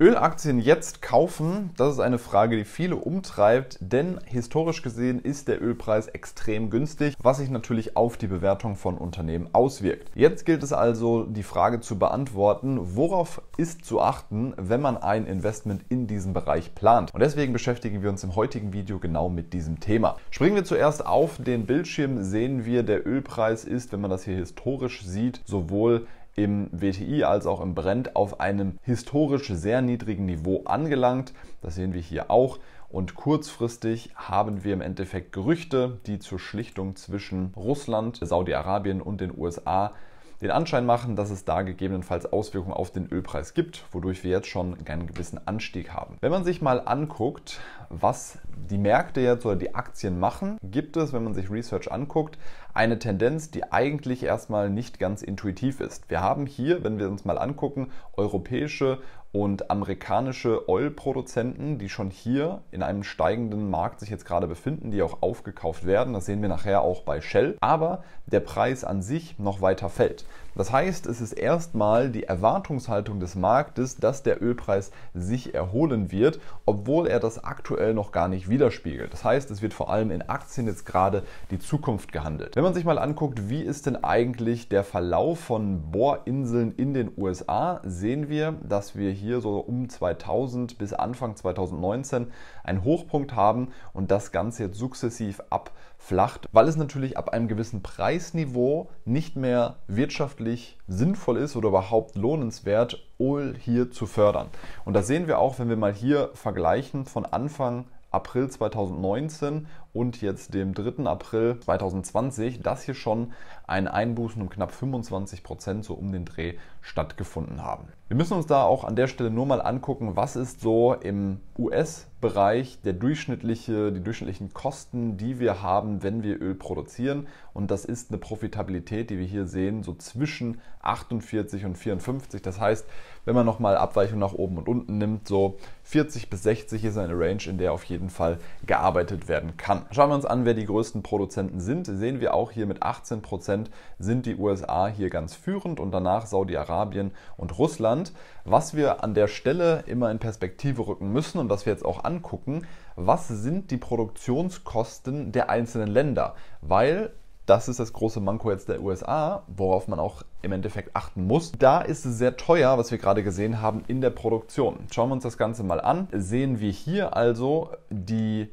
Ölaktien jetzt kaufen? Das ist eine Frage, die viele umtreibt, denn historisch gesehen ist der Ölpreis extrem günstig, was sich natürlich auf die Bewertung von Unternehmen auswirkt. Jetzt gilt es also, die Frage zu beantworten, worauf ist zu achten, wenn man ein Investment in diesen Bereich plant. Und deswegen beschäftigen wir uns im heutigen Video genau mit diesem Thema. Springen wir zuerst auf den Bildschirm, sehen wir, der Ölpreis ist, wenn man das hier historisch sieht, sowohl im WTI als auch im Brent auf einem historisch sehr niedrigen Niveau angelangt. Das sehen wir hier auch. Und kurzfristig haben wir im Endeffekt Gerüchte, die zur Schlichtung zwischen Russland, Saudi-Arabien und den USA den Anschein machen, dass es da gegebenenfalls Auswirkungen auf den Ölpreis gibt, wodurch wir jetzt schon einen gewissen Anstieg haben. Wenn man sich mal anguckt, was die Märkte jetzt oder die Aktien machen, gibt es, wenn man sich Research anguckt, eine Tendenz, die eigentlich erstmal nicht ganz intuitiv ist. Wir haben hier, wenn wir uns mal angucken, europäische und amerikanische Oil-Produzenten, die schon hier in einem steigenden Markt sich jetzt gerade befinden, die auch aufgekauft werden, das sehen wir nachher auch bei Shell, aber der Preis an sich noch weiter fällt. Das heißt, es ist erstmal die Erwartungshaltung des Marktes, dass der Ölpreis sich erholen wird, obwohl er das aktuell noch gar nicht widerspiegelt. Das heißt, es wird vor allem in Aktien jetzt gerade die Zukunft gehandelt. Wenn man sich mal anguckt, wie ist denn eigentlich der Verlauf von Bohrinseln in den USA, sehen wir, dass wir hier hier so um 2000 bis Anfang 2019 einen Hochpunkt haben und das Ganze jetzt sukzessiv abflacht, weil es natürlich ab einem gewissen Preisniveau nicht mehr wirtschaftlich sinnvoll ist oder überhaupt lohnenswert, Öl hier zu fördern. Und das sehen wir auch, wenn wir mal hier vergleichen von Anfang April 2019 und jetzt dem 3. April 2020, dass hier schon ein Einbußen um knapp 25 Prozent so um den Dreh stattgefunden haben. Wir müssen uns da auch an der Stelle nur mal angucken, was ist so im US-Bereich der durchschnittliche, die durchschnittlichen Kosten, die wir haben, wenn wir Öl produzieren. Und das ist eine Profitabilität, die wir hier sehen, so zwischen 48 und 54. Das heißt, wenn man nochmal Abweichung nach oben und unten nimmt, so 40 bis 60 ist eine Range, in der auf jeden Fall gearbeitet werden kann. Schauen wir uns an, wer die größten Produzenten sind. Sehen wir auch hier mit 18 Prozent sind die USA hier ganz führend und danach Saudi-Arabien und Russland. Was wir an der Stelle immer in Perspektive rücken müssen und was wir jetzt auch angucken, was sind die Produktionskosten der einzelnen Länder? Weil das ist das große Manko jetzt der USA, worauf man auch im Endeffekt achten muss. Da ist es sehr teuer, was wir gerade gesehen haben in der Produktion. Schauen wir uns das Ganze mal an. Sehen wir hier also die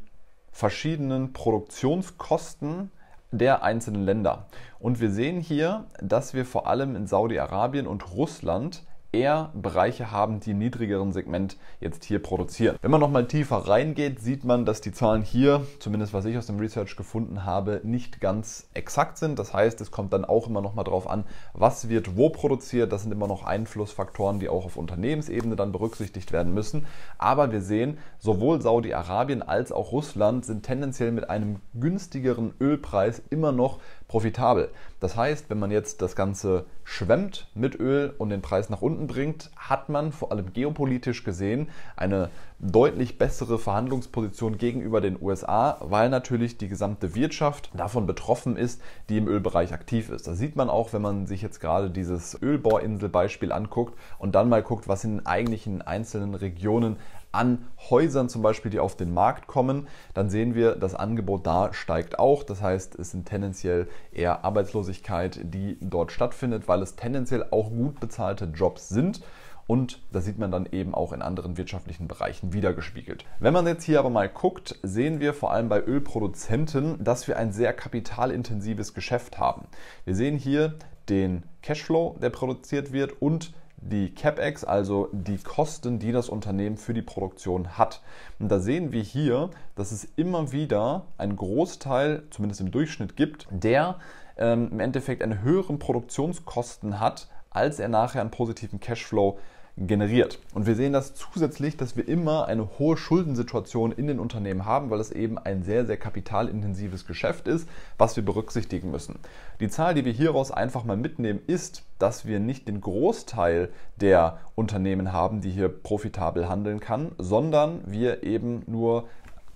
verschiedenen Produktionskosten der einzelnen Länder. Und wir sehen hier, dass wir vor allem in Saudi-Arabien und Russland eher Bereiche haben, die im niedrigeren Segment jetzt hier produzieren. Wenn man nochmal tiefer reingeht, sieht man, dass die Zahlen hier, zumindest was ich aus dem Research gefunden habe, nicht ganz exakt sind. Das heißt, es kommt dann auch immer nochmal drauf an, was wird wo produziert. Das sind immer noch Einflussfaktoren, die auch auf Unternehmensebene dann berücksichtigt werden müssen. Aber wir sehen, sowohl Saudi-Arabien als auch Russland sind tendenziell mit einem günstigeren Ölpreis immer noch profitabel. Das heißt, wenn man jetzt das Ganze schwemmt mit Öl und den Preis nach unten bringt, hat man vor allem geopolitisch gesehen eine deutlich bessere Verhandlungsposition gegenüber den USA, weil natürlich die gesamte Wirtschaft davon betroffen ist, die im Ölbereich aktiv ist. Das sieht man auch, wenn man sich jetzt gerade dieses Ölbohrinselbeispiel anguckt und dann mal guckt, was in eigentlich in einzelnen Regionen an Häusern zum Beispiel, die auf den Markt kommen, dann sehen wir, das Angebot da steigt auch. Das heißt, es sind tendenziell eher Arbeitslosigkeit, die dort stattfindet, weil es tendenziell auch gut bezahlte Jobs sind. Und das sieht man dann eben auch in anderen wirtschaftlichen Bereichen wiedergespiegelt. Wenn man jetzt hier aber mal guckt, sehen wir vor allem bei Ölproduzenten, dass wir ein sehr kapitalintensives Geschäft haben. Wir sehen hier den Cashflow, der produziert wird und die CapEx, also die Kosten, die das Unternehmen für die Produktion hat. Und da sehen wir hier, dass es immer wieder einen Großteil, zumindest im Durchschnitt, gibt, der ähm, im Endeffekt einen höheren Produktionskosten hat, als er nachher einen positiven Cashflow hat generiert. Und wir sehen das zusätzlich, dass wir immer eine hohe Schuldensituation in den Unternehmen haben, weil es eben ein sehr, sehr kapitalintensives Geschäft ist, was wir berücksichtigen müssen. Die Zahl, die wir hieraus einfach mal mitnehmen, ist, dass wir nicht den Großteil der Unternehmen haben, die hier profitabel handeln kann, sondern wir eben nur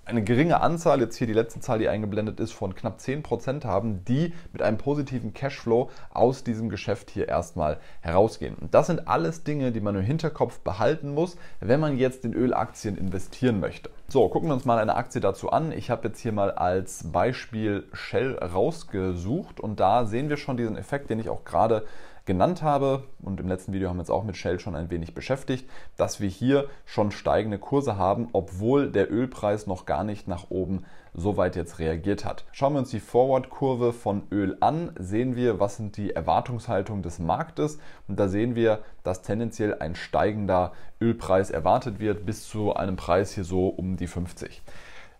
eine geringe Anzahl, jetzt hier die letzte Zahl, die eingeblendet ist, von knapp 10% haben, die mit einem positiven Cashflow aus diesem Geschäft hier erstmal herausgehen. Und das sind alles Dinge, die man im Hinterkopf behalten muss, wenn man jetzt in Ölaktien investieren möchte. So, gucken wir uns mal eine Aktie dazu an. Ich habe jetzt hier mal als Beispiel Shell rausgesucht und da sehen wir schon diesen Effekt, den ich auch gerade genannt habe, und im letzten Video haben wir uns auch mit Shell schon ein wenig beschäftigt, dass wir hier schon steigende Kurse haben, obwohl der Ölpreis noch gar nicht nach oben so weit jetzt reagiert hat. Schauen wir uns die Forward-Kurve von Öl an, sehen wir, was sind die Erwartungshaltungen des Marktes und da sehen wir, dass tendenziell ein steigender Ölpreis erwartet wird bis zu einem Preis hier so um die 50.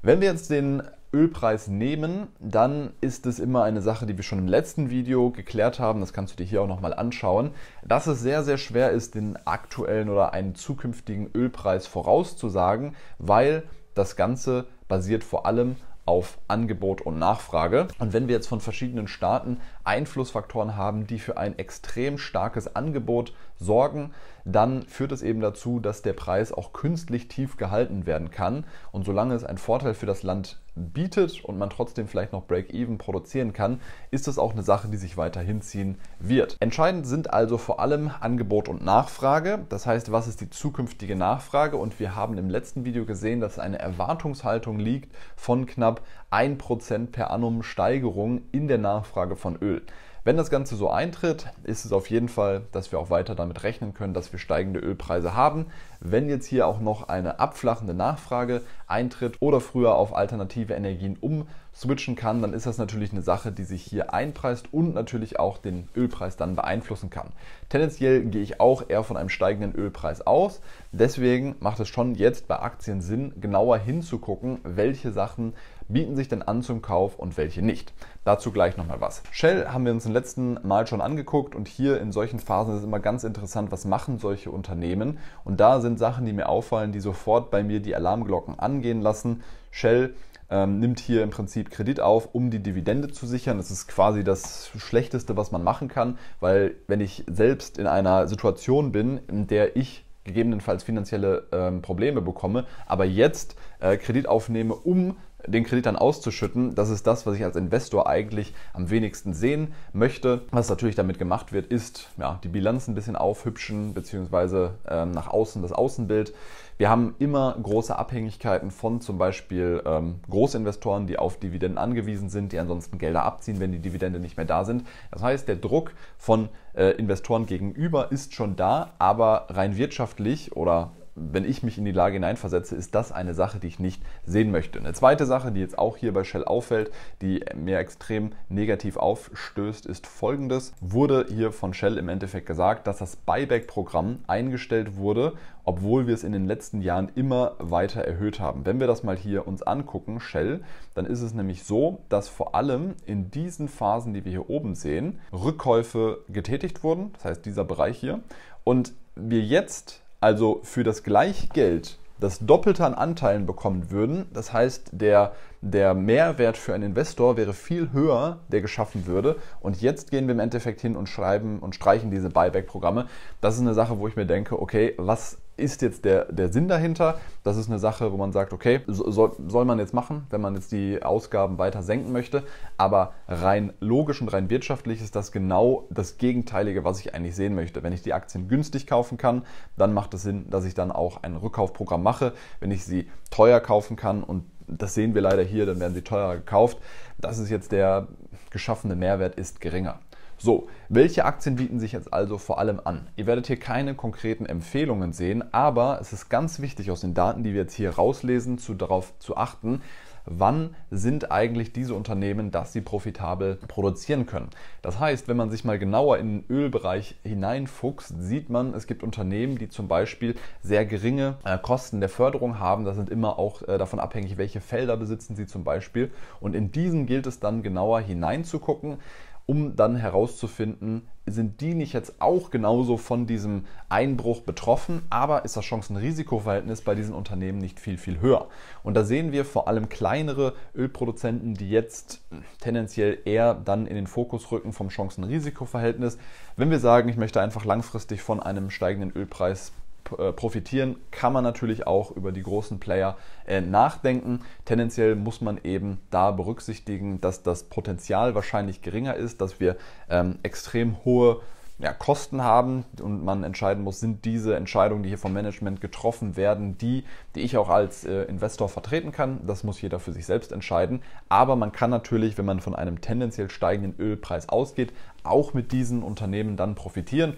Wenn wir jetzt den Ölpreis nehmen, dann ist es immer eine Sache, die wir schon im letzten Video geklärt haben. Das kannst du dir hier auch nochmal anschauen, dass es sehr, sehr schwer ist, den aktuellen oder einen zukünftigen Ölpreis vorauszusagen, weil das Ganze basiert vor allem auf Angebot und Nachfrage. Und wenn wir jetzt von verschiedenen Staaten Einflussfaktoren haben, die für ein extrem starkes Angebot sorgen, dann führt es eben dazu, dass der Preis auch künstlich tief gehalten werden kann. Und solange es einen Vorteil für das Land bietet und man trotzdem vielleicht noch Break-Even produzieren kann, ist das auch eine Sache, die sich weiterhin ziehen wird. Entscheidend sind also vor allem Angebot und Nachfrage. Das heißt, was ist die zukünftige Nachfrage? Und wir haben im letzten Video gesehen, dass eine Erwartungshaltung liegt von knapp 1% per annum Steigerung in der Nachfrage von Öl. Wenn das Ganze so eintritt, ist es auf jeden Fall, dass wir auch weiter damit rechnen können, dass wir steigende Ölpreise haben. Wenn jetzt hier auch noch eine abflachende Nachfrage eintritt oder früher auf alternative Energien umswitchen kann, dann ist das natürlich eine Sache, die sich hier einpreist und natürlich auch den Ölpreis dann beeinflussen kann. Tendenziell gehe ich auch eher von einem steigenden Ölpreis aus. Deswegen macht es schon jetzt bei Aktien Sinn, genauer hinzugucken, welche Sachen bieten sich denn an zum Kauf und welche nicht. Dazu gleich nochmal was. Shell haben wir uns im letzten Mal schon angeguckt und hier in solchen Phasen ist es immer ganz interessant, was machen solche Unternehmen. Und da sind Sachen, die mir auffallen, die sofort bei mir die Alarmglocken angehen lassen. Shell ähm, nimmt hier im Prinzip Kredit auf, um die Dividende zu sichern. Das ist quasi das Schlechteste, was man machen kann, weil wenn ich selbst in einer Situation bin, in der ich gegebenenfalls finanzielle ähm, Probleme bekomme, aber jetzt äh, Kredit aufnehme, um den Kredit dann auszuschütten, das ist das, was ich als Investor eigentlich am wenigsten sehen möchte. Was natürlich damit gemacht wird, ist ja, die Bilanz ein bisschen aufhübschen, beziehungsweise ähm, nach außen das Außenbild. Wir haben immer große Abhängigkeiten von zum Beispiel ähm, Großinvestoren, die auf Dividenden angewiesen sind, die ansonsten Gelder abziehen, wenn die Dividende nicht mehr da sind. Das heißt, der Druck von äh, Investoren gegenüber ist schon da, aber rein wirtschaftlich oder wenn ich mich in die Lage hineinversetze, ist das eine Sache, die ich nicht sehen möchte. Eine zweite Sache, die jetzt auch hier bei Shell auffällt, die mir extrem negativ aufstößt, ist folgendes. Wurde hier von Shell im Endeffekt gesagt, dass das Buyback-Programm eingestellt wurde, obwohl wir es in den letzten Jahren immer weiter erhöht haben. Wenn wir das mal hier uns angucken, Shell, dann ist es nämlich so, dass vor allem in diesen Phasen, die wir hier oben sehen, Rückkäufe getätigt wurden, das heißt dieser Bereich hier, und wir jetzt also für das gleiche Geld das Doppelte an Anteilen bekommen würden. Das heißt, der der Mehrwert für einen Investor wäre viel höher, der geschaffen würde. Und jetzt gehen wir im Endeffekt hin und schreiben und streichen diese Buyback-Programme. Das ist eine Sache, wo ich mir denke, okay, was ist jetzt der, der Sinn dahinter? Das ist eine Sache, wo man sagt, okay, soll, soll man jetzt machen, wenn man jetzt die Ausgaben weiter senken möchte. Aber rein logisch und rein wirtschaftlich ist das genau das Gegenteilige, was ich eigentlich sehen möchte. Wenn ich die Aktien günstig kaufen kann, dann macht es Sinn, dass ich dann auch ein Rückkaufprogramm mache. Wenn ich sie teuer kaufen kann und das sehen wir leider hier, dann werden sie teurer gekauft. Das ist jetzt der geschaffene Mehrwert ist geringer. So, welche Aktien bieten sich jetzt also vor allem an? Ihr werdet hier keine konkreten Empfehlungen sehen, aber es ist ganz wichtig aus den Daten, die wir jetzt hier rauslesen, zu, darauf zu achten, wann sind eigentlich diese Unternehmen, dass sie profitabel produzieren können. Das heißt, wenn man sich mal genauer in den Ölbereich hineinfuchst, sieht man, es gibt Unternehmen, die zum Beispiel sehr geringe äh, Kosten der Förderung haben. Das sind immer auch äh, davon abhängig, welche Felder besitzen sie zum Beispiel. Und in diesen gilt es dann genauer hineinzugucken um dann herauszufinden, sind die nicht jetzt auch genauso von diesem Einbruch betroffen, aber ist das chancen risikoverhältnis bei diesen Unternehmen nicht viel, viel höher. Und da sehen wir vor allem kleinere Ölproduzenten, die jetzt tendenziell eher dann in den Fokus rücken vom chancen risikoverhältnis Wenn wir sagen, ich möchte einfach langfristig von einem steigenden Ölpreis äh, profitieren, kann man natürlich auch über die großen Player äh, nachdenken. Tendenziell muss man eben da berücksichtigen, dass das Potenzial wahrscheinlich geringer ist, dass wir ähm, extrem hohe ja, Kosten haben und man entscheiden muss, sind diese Entscheidungen, die hier vom Management getroffen werden, die, die ich auch als äh, Investor vertreten kann. Das muss jeder für sich selbst entscheiden. Aber man kann natürlich, wenn man von einem tendenziell steigenden Ölpreis ausgeht, auch mit diesen Unternehmen dann profitieren.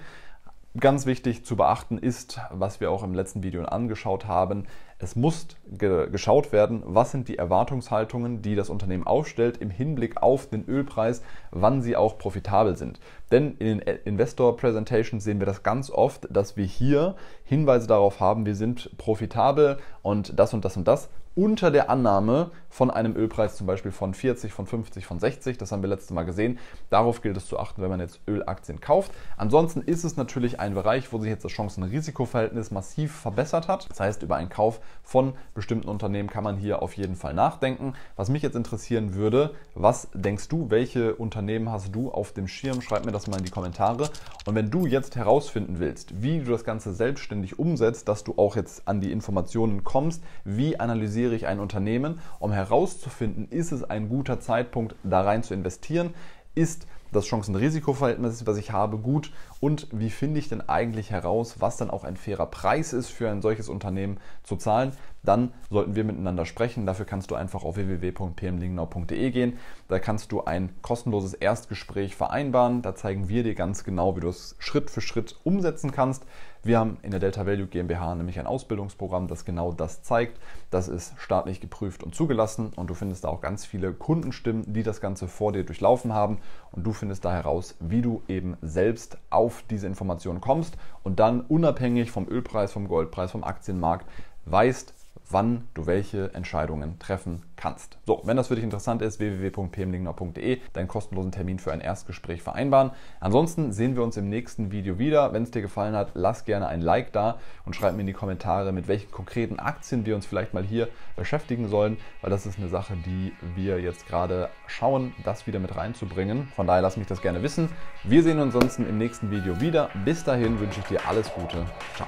Ganz wichtig zu beachten ist, was wir auch im letzten Video angeschaut haben, es muss ge geschaut werden, was sind die Erwartungshaltungen, die das Unternehmen aufstellt im Hinblick auf den Ölpreis, wann sie auch profitabel sind. Denn in den äh, Investor Presentations sehen wir das ganz oft, dass wir hier Hinweise darauf haben, wir sind profitabel und das und das und das unter der Annahme von einem Ölpreis zum Beispiel von 40, von 50, von 60. Das haben wir letztes Mal gesehen. Darauf gilt es zu achten, wenn man jetzt Ölaktien kauft. Ansonsten ist es natürlich ein Bereich, wo sich jetzt das chancen risikoverhältnis massiv verbessert hat. Das heißt, über einen Kauf von bestimmten Unternehmen kann man hier auf jeden Fall nachdenken. Was mich jetzt interessieren würde, was denkst du, welche Unternehmen hast du auf dem Schirm? Schreib mir das mal in die Kommentare. Und wenn du jetzt herausfinden willst, wie du das Ganze selbstständig umsetzt, dass du auch jetzt an die Informationen kommst, wie analysierst recherchiere ich ein Unternehmen, um herauszufinden, ist es ein guter Zeitpunkt, da rein zu investieren, ist das Chancen-Risiko-Verhältnis, was ich habe, gut und wie finde ich denn eigentlich heraus, was dann auch ein fairer Preis ist für ein solches Unternehmen zu zahlen, dann sollten wir miteinander sprechen. Dafür kannst du einfach auf www.pmlingenau.de gehen. Da kannst du ein kostenloses Erstgespräch vereinbaren. Da zeigen wir dir ganz genau, wie du es Schritt für Schritt umsetzen kannst. Wir haben in der Delta Value GmbH nämlich ein Ausbildungsprogramm, das genau das zeigt. Das ist staatlich geprüft und zugelassen und du findest da auch ganz viele Kundenstimmen, die das Ganze vor dir durchlaufen haben und du findest da heraus, wie du eben selbst auf diese Informationen kommst und dann unabhängig vom Ölpreis, vom Goldpreis, vom Aktienmarkt weißt, wann du welche Entscheidungen treffen kannst. So, wenn das für dich interessant ist, www.pmlingner.de, deinen kostenlosen Termin für ein Erstgespräch vereinbaren. Ansonsten sehen wir uns im nächsten Video wieder. Wenn es dir gefallen hat, lass gerne ein Like da und schreib mir in die Kommentare, mit welchen konkreten Aktien wir uns vielleicht mal hier beschäftigen sollen, weil das ist eine Sache, die wir jetzt gerade schauen, das wieder mit reinzubringen. Von daher lass mich das gerne wissen. Wir sehen uns ansonsten im nächsten Video wieder. Bis dahin wünsche ich dir alles Gute. Ciao.